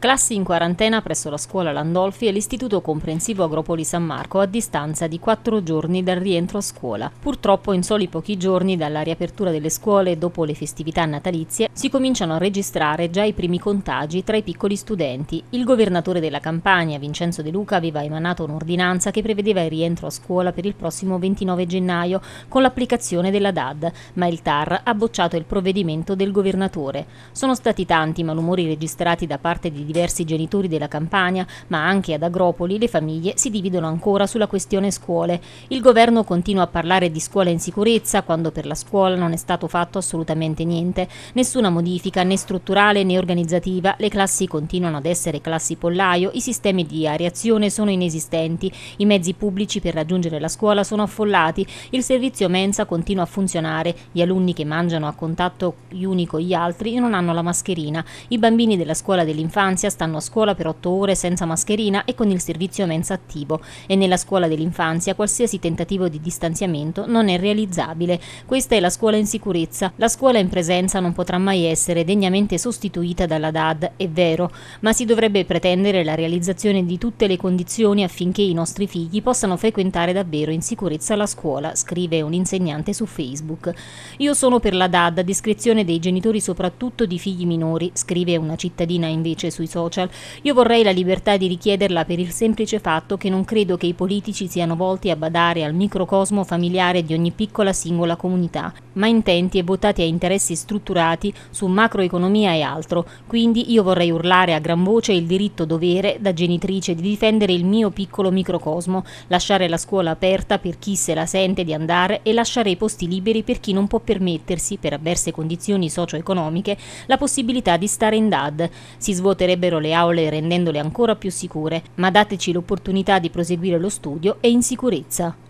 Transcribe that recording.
Classi in quarantena presso la scuola Landolfi e l'istituto comprensivo Agropoli San Marco a distanza di quattro giorni dal rientro a scuola. Purtroppo in soli pochi giorni dalla riapertura delle scuole dopo le festività natalizie si cominciano a registrare già i primi contagi tra i piccoli studenti. Il governatore della campagna, Vincenzo De Luca, aveva emanato un'ordinanza che prevedeva il rientro a scuola per il prossimo 29 gennaio con l'applicazione della DAD, ma il TAR ha bocciato il provvedimento del governatore. Sono stati tanti i malumori registrati da parte di diversi genitori della Campania, ma anche ad Agropoli, le famiglie si dividono ancora sulla questione scuole. Il governo continua a parlare di scuola in sicurezza quando per la scuola non è stato fatto assolutamente niente. Nessuna modifica né strutturale né organizzativa, le classi continuano ad essere classi pollaio, i sistemi di areazione sono inesistenti, i mezzi pubblici per raggiungere la scuola sono affollati, il servizio mensa continua a funzionare, gli alunni che mangiano a contatto gli uni con gli altri non hanno la mascherina, i bambini della scuola dell'infanzia dell'infanzia stanno a scuola per otto ore senza mascherina e con il servizio mensa attivo e nella scuola dell'infanzia qualsiasi tentativo di distanziamento non è realizzabile. Questa è la scuola in sicurezza. La scuola in presenza non potrà mai essere degnamente sostituita dalla DAD, è vero, ma si dovrebbe pretendere la realizzazione di tutte le condizioni affinché i nostri figli possano frequentare davvero in sicurezza la scuola, scrive un insegnante su Facebook. Io sono per la DAD a discrezione dei genitori soprattutto di figli minori, scrive una cittadina invece sui social. Io vorrei la libertà di richiederla per il semplice fatto che non credo che i politici siano volti a badare al microcosmo familiare di ogni piccola singola comunità, ma intenti e votati a interessi strutturati su macroeconomia e altro. Quindi io vorrei urlare a gran voce il diritto dovere da genitrice di difendere il mio piccolo microcosmo, lasciare la scuola aperta per chi se la sente di andare e lasciare i posti liberi per chi non può permettersi, per avverse condizioni socio-economiche, la possibilità di stare in DAD. Si svuoterebbe migliorerebbero le aule rendendole ancora più sicure, ma dateci l'opportunità di proseguire lo studio e in sicurezza.